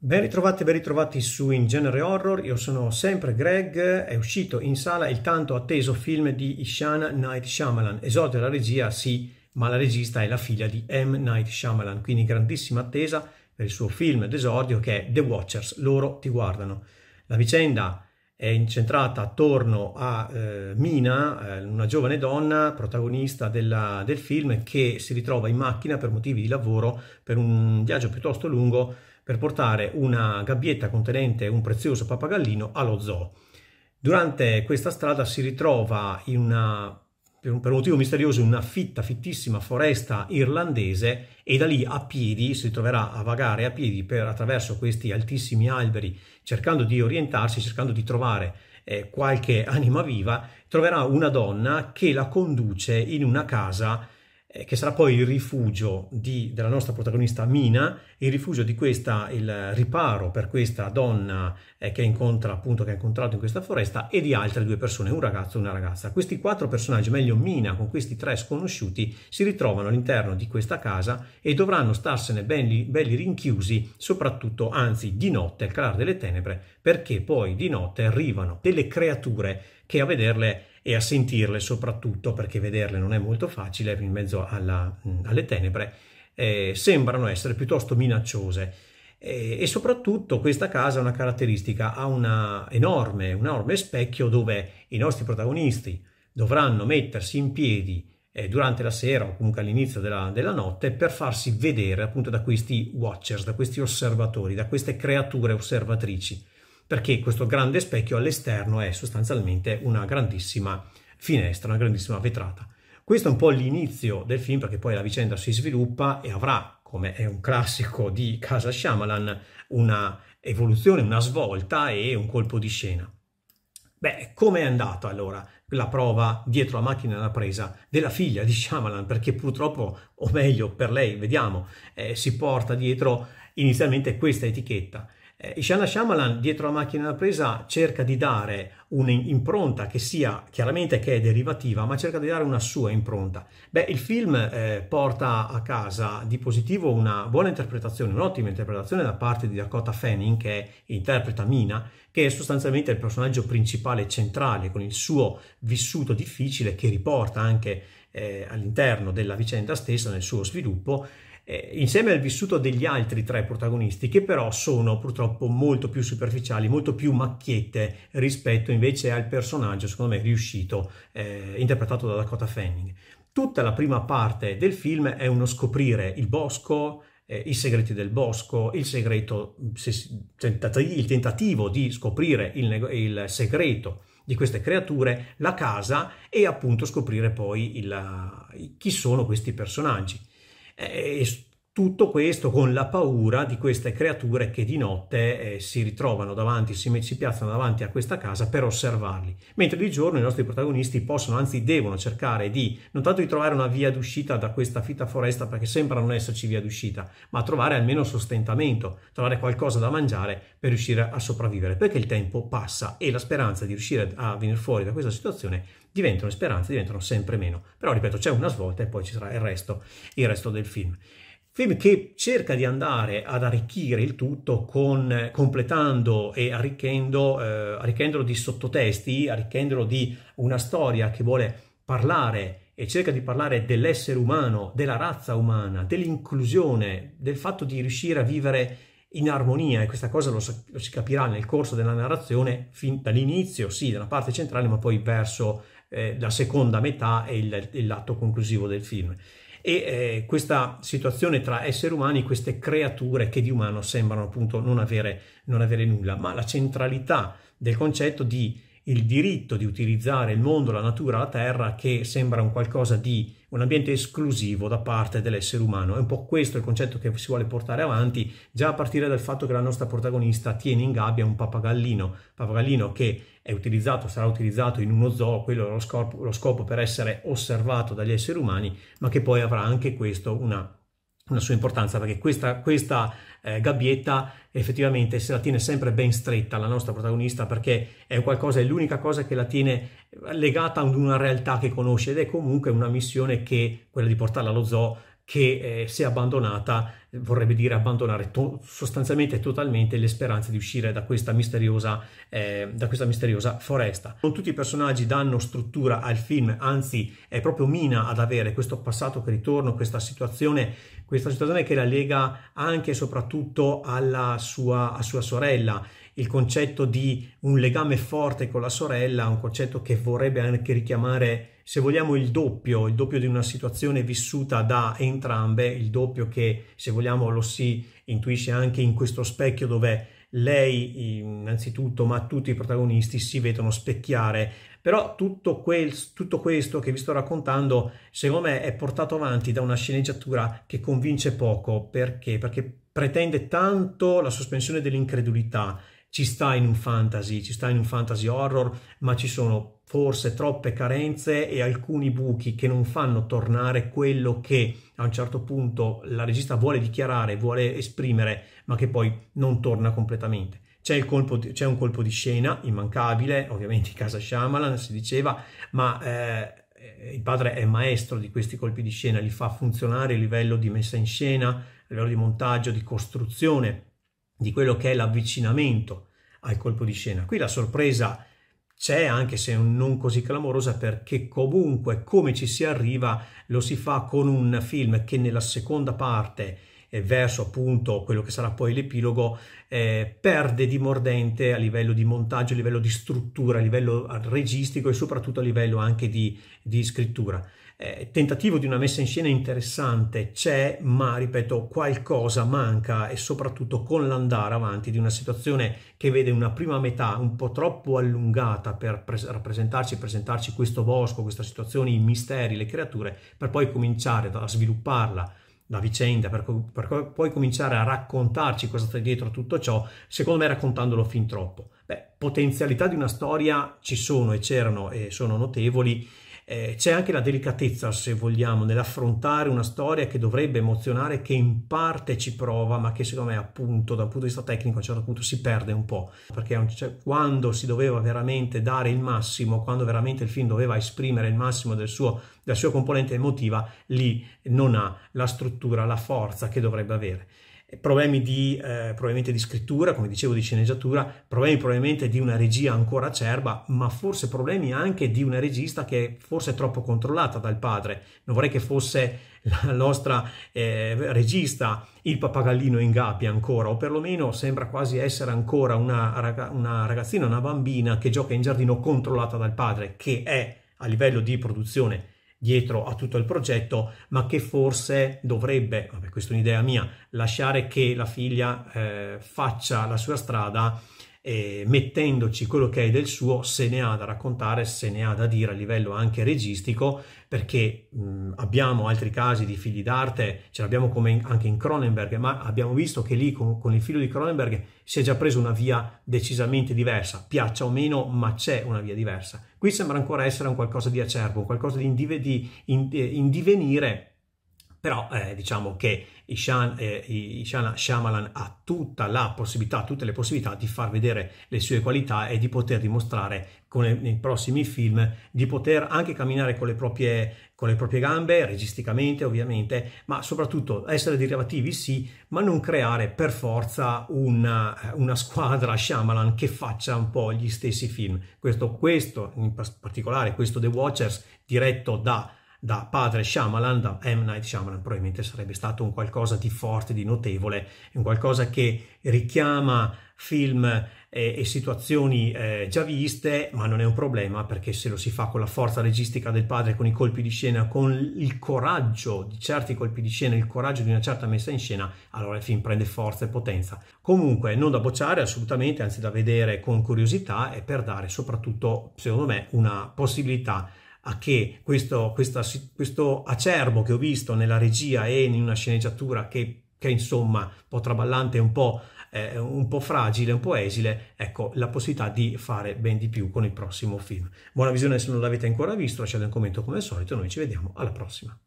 Ben ritrovati, ben ritrovati su In Genere Horror, io sono sempre Greg, è uscito in sala il tanto atteso film di Ishana Night Shyamalan, esordio la regia sì, ma la regista è la figlia di M. Night Shyamalan, quindi grandissima attesa per il suo film d'esordio che è The Watchers, loro ti guardano. La vicenda è incentrata attorno a eh, Mina, eh, una giovane donna protagonista della, del film che si ritrova in macchina per motivi di lavoro per un viaggio piuttosto lungo per portare una gabbietta contenente un prezioso pappagallino allo zoo. Durante questa strada si ritrova in una, per un motivo misterioso in una fitta, fittissima foresta irlandese e da lì a piedi si troverà a vagare a piedi per, attraverso questi altissimi alberi cercando di orientarsi, cercando di trovare eh, qualche anima viva, troverà una donna che la conduce in una casa eh, che sarà poi il rifugio di, della nostra protagonista Mina, il rifugio di questa, il riparo per questa donna eh, che incontra appunto, che ha incontrato in questa foresta e di altre due persone, un ragazzo e una ragazza. Questi quattro personaggi, meglio Mina con questi tre sconosciuti, si ritrovano all'interno di questa casa e dovranno starsene belli, belli rinchiusi, soprattutto, anzi di notte, al calare delle tenebre, perché poi di notte arrivano delle creature che a vederle e a sentirle soprattutto perché vederle non è molto facile in mezzo alla, mm, alle tenebre, eh, sembrano essere piuttosto minacciose. E, e soprattutto questa casa ha una caratteristica, ha un enorme, enorme specchio dove i nostri protagonisti dovranno mettersi in piedi eh, durante la sera o comunque all'inizio della, della, notte per farsi vedere appunto da questi watchers, da questi osservatori, da queste creature osservatrici perché questo grande specchio all'esterno è sostanzialmente una grandissima finestra, una grandissima vetrata. Questo è un po' l'inizio del film perché poi la vicenda si sviluppa e avrà, come è un classico di Casa Shyamalan, una evoluzione, una svolta e un colpo di scena. Beh, come è andata allora la prova dietro la macchina alla presa della figlia di Shyamalan? Perché purtroppo, o meglio per lei, vediamo, eh, si porta dietro inizialmente questa etichetta. Ishana eh, Shyamalan dietro la macchina da presa cerca di dare un'impronta che sia chiaramente che è derivativa, ma cerca di dare una sua impronta. Beh, il film eh, porta a casa di positivo una buona interpretazione, un'ottima interpretazione da parte di Dakota Fanning che interpreta Mina, che è sostanzialmente il personaggio principale centrale con il suo vissuto difficile che riporta anche eh, all'interno della vicenda stessa nel suo sviluppo eh, insieme al vissuto degli altri tre protagonisti, che però sono purtroppo molto più superficiali, molto più macchiette rispetto invece al personaggio, secondo me, riuscito, eh, interpretato da Dakota Fanning. Tutta la prima parte del film è uno scoprire il bosco, eh, i segreti del bosco, il, segreto, il tentativo di scoprire il, il segreto di queste creature, la casa e appunto scoprire poi il, chi sono questi personaggi. Eh, es Tutto questo con la paura di queste creature che di notte eh, si ritrovano davanti, si, si, piazzano davanti a questa casa per osservarli, mentre di giorno i nostri protagonisti possono, anzi devono cercare di non tanto di trovare una via d'uscita da questa fitta foresta perché sembra non esserci via d'uscita, ma trovare almeno sostentamento, trovare qualcosa da mangiare per riuscire a sopravvivere, perché il tempo passa e la speranza di riuscire a venire fuori da questa situazione diventano speranze, diventano sempre meno. Però ripeto, c'è una svolta e poi ci sarà il resto, il resto del film film che cerca di andare ad arricchire il tutto con, completando e arricchendo, eh, arricchendolo di sottotesti, arricchendolo di una storia che vuole parlare e cerca di parlare dell'essere umano, della razza umana, dell'inclusione, del fatto di riuscire a vivere in armonia e questa cosa lo, lo si capirà nel corso della narrazione fin dall'inizio, sì, dalla parte centrale, ma poi verso eh, la seconda metà e il, l'atto conclusivo del film e eh, questa situazione tra esseri umani, queste creature che di umano sembrano appunto non avere, non avere nulla, ma la centralità del concetto di il diritto di utilizzare il mondo, la natura, la terra, che sembra un qualcosa di un ambiente esclusivo da parte dell'essere umano. È un po' questo il concetto che si vuole portare avanti, già a partire dal fatto che la nostra protagonista tiene in gabbia un papagallino, papagallino che è utilizzato, sarà utilizzato in uno zoo, quello è lo scopo, lo scopo per essere osservato dagli esseri umani, ma che poi avrà anche questo una una sua importanza perché questa, questa eh, gabbietta effettivamente se la tiene sempre ben stretta la nostra protagonista perché è qualcosa, è l'unica cosa che la tiene legata ad una realtà che conosce ed è comunque una missione che quella di portarla allo zoo che eh, se abbandonata vorrebbe dire abbandonare to- sostanzialmente totalmente le speranze di uscire da questa, eh, da questa, misteriosa, foresta. Non tutti i personaggi danno struttura al film, anzi è proprio Mina ad avere questo passato che ritorna, questa situazione, questa situazione che la lega anche e soprattutto alla sua, a sua sorella il concetto di un legame forte con la sorella, un concetto che vorrebbe anche richiamare se vogliamo il doppio, il doppio di una situazione vissuta da entrambe, il doppio che se vogliamo lo si intuisce anche in questo specchio dove lei innanzitutto, ma tutti i protagonisti si vedono specchiare. Però tutto, quel, tutto questo che vi sto raccontando, secondo me, è portato avanti da una sceneggiatura che convince poco. Perché? Perché pretende tanto la sospensione dell'incredulità ci sta in un fantasy, ci sta in un fantasy horror, ma ci sono forse troppe carenze e alcuni buchi che non fanno tornare quello che a un certo punto la regista vuole dichiarare, vuole esprimere, ma che poi non torna completamente. C'è, colpo, c'è un colpo di scena immancabile, ovviamente in casa Shyamalan si diceva, ma eh, il padre è maestro di questi colpi di scena, li fa funzionare a livello di messa in scena, a livello di montaggio, di costruzione di quello che è l'avvicinamento al colpo di scena. Qui la sorpresa c'è, anche se non così clamorosa, perché comunque come ci si arriva lo si fa con un film che nella seconda parte verso appunto quello che sarà poi l'epilogo, eh, perde di mordente a livello di montaggio, a livello di struttura, a livello registico e soprattutto a livello anche di, di scrittura. Eh, tentativo di una messa in scena interessante c'è, ma ripeto, qualcosa manca e soprattutto con l'andare avanti di una situazione che vede una prima metà un po' troppo allungata per pres- rappresentarci e presentarci questo bosco, questa situazione, i misteri, le creature, per poi cominciare a svilupparla la vicenda, per, per poi cominciare a raccontarci cosa sta dietro a tutto ciò, secondo me raccontandolo fin troppo. Beh, potenzialità di una storia ci sono e c'erano e sono notevoli, eh, c'è anche la delicatezza, se vogliamo, nell'affrontare una storia che dovrebbe emozionare, che in parte ci prova, ma che secondo me appunto dal punto di vista tecnico a un certo punto si perde un po', perché cioè, quando si doveva veramente dare il massimo, quando veramente il film doveva esprimere il massimo del suo, della sua componente emotiva, lì non ha la struttura, la forza che dovrebbe avere problemi di, eh, probabilmente di scrittura, come dicevo, di sceneggiatura, problemi probabilmente di una regia ancora acerba, ma forse problemi anche di una regista che forse è troppo controllata dal padre. Non vorrei che fosse la nostra eh, regista il pappagallino in gabbia ancora, o perlomeno sembra quasi essere ancora una, raga- una ragazzina, una bambina che gioca in giardino controllata dal padre, che è a livello di produzione dietro a tutto il progetto, ma che forse dovrebbe, questa è un'idea mia, lasciare che la figlia eh, faccia la sua strada eh, mettendoci quello che è del suo, se ne ha da raccontare, se ne ha da dire a livello anche registico, perché mh, abbiamo altri casi di figli d'arte, ce l'abbiamo come anche in Cronenberg, ma abbiamo visto che lì con, con il figlio di Cronenberg si è già preso una via decisamente diversa, piaccia o meno, ma c'è una via diversa. Qui sembra ancora essere un qualcosa di acerbo, un qualcosa di, indive, di in, eh, in divenire però eh, diciamo che Ishan, eh, Ishana Shyamalan ha tutta la possibilità, tutte le possibilità di far vedere le sue qualità e di poter dimostrare con le, nei prossimi film di poter anche camminare con le, proprie, con le proprie gambe, registicamente ovviamente, ma soprattutto essere derivativi sì, ma non creare per forza una, una squadra Shyamalan che faccia un po' gli stessi film. Questo, questo in particolare, questo The Watchers diretto da da padre Shyamalan, da M. Night Shyamalan, probabilmente sarebbe stato un qualcosa di forte, di notevole, un qualcosa che richiama film e, eh, e situazioni eh, già viste, ma non è un problema perché se lo si fa con la forza registica del padre, con i colpi di scena, con il coraggio di certi colpi di scena, il coraggio di una certa messa in scena, allora il film prende forza e potenza. Comunque non da bocciare assolutamente, anzi da vedere con curiosità e per dare soprattutto, secondo me, una possibilità a che questo, questo, questo acerbo che ho visto nella regia e in una sceneggiatura che, che insomma un po' traballante, un po', eh, un po' fragile, un po' esile, ecco la possibilità di fare ben di più con il prossimo film. Buona visione se non l'avete ancora visto, lasciate un commento come al solito, noi ci vediamo alla prossima.